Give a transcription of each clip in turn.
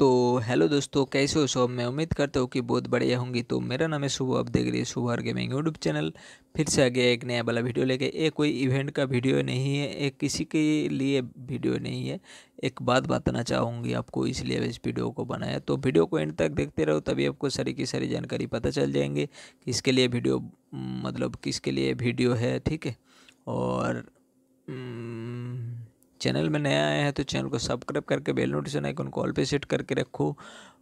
तो हेलो दोस्तों कैसे हो सब मैं उम्मीद करता हूँ कि बहुत बढ़िया होंगी तो मेरा नाम है सुबह आप देख रहे हैं सुबह हर गेमिंग यूट्यूब चैनल फिर से आ गया एक नया वाला वीडियो लेके एक कोई इवेंट का वीडियो नहीं है एक किसी के लिए वीडियो नहीं है एक बात बताना चाहूँगी आपको इसलिए इस वीडियो को बनाया तो वीडियो को एंड तक देखते रहो तभी आपको सारी की सारी जानकारी पता चल जाएंगे किसके लिए वीडियो मतलब किसके लिए वीडियो है ठीक है और चैनल में नया आया है तो चैनल को सब्सक्राइब करके बेल नोटिफिकेशन आइकन कॉल पे सेट करके रखो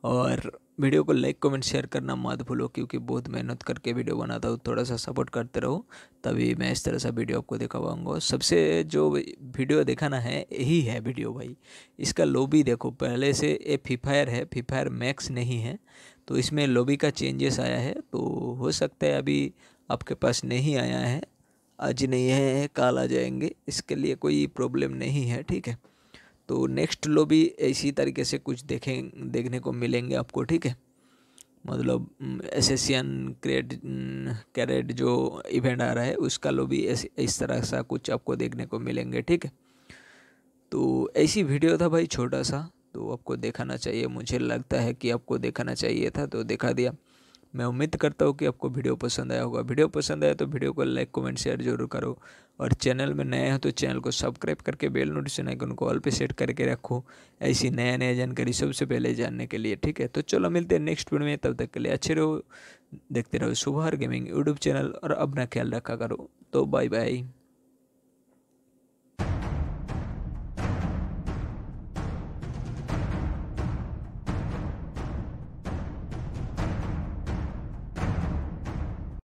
और वीडियो को लाइक कमेंट शेयर करना मत भूलो क्योंकि बहुत मेहनत करके वीडियो बनाता हूँ थोड़ा सा सपोर्ट करते रहो तभी मैं इस तरह से वीडियो आपको दिखा पाऊँगा सबसे जो वीडियो दिखाना है यही है वीडियो भाई इसका लोबी देखो पहले से ये फायर है फायर मैक्स नहीं है तो इसमें लोबी का चेंजेस आया है तो हो सकता है अभी आपके पास नहीं आया है आज नहीं है कल आ जाएंगे इसके लिए कोई प्रॉब्लम नहीं है ठीक है तो नेक्स्ट लो भी इसी तरीके से कुछ देखें देखने को मिलेंगे आपको ठीक है मतलब एस क्रेड कैरेट जो इवेंट आ रहा है उसका लो भी इस, इस तरह सा कुछ आपको देखने को मिलेंगे ठीक है तो ऐसी वीडियो था भाई छोटा सा तो आपको देखाना चाहिए मुझे लगता है कि आपको देखाना चाहिए था तो देखा दिया मैं उम्मीद करता हूँ कि आपको वीडियो पसंद आया होगा वीडियो पसंद आया तो वीडियो को लाइक कमेंट शेयर जरूर करो और चैनल में नए हो तो चैनल को सब्सक्राइब करके बेल नोटिफिकेशन आइकन को ऑल पे सेट करके रखो ऐसी नया नया जानकारी सबसे पहले जानने के लिए ठीक है तो चलो मिलते हैं नेक्स्ट वीडियो में तब तक के लिए अच्छे रहो देखते रहो सुबह गेमिंग यूट्यूब चैनल और अपना ख्याल रखा करो तो बाय बाय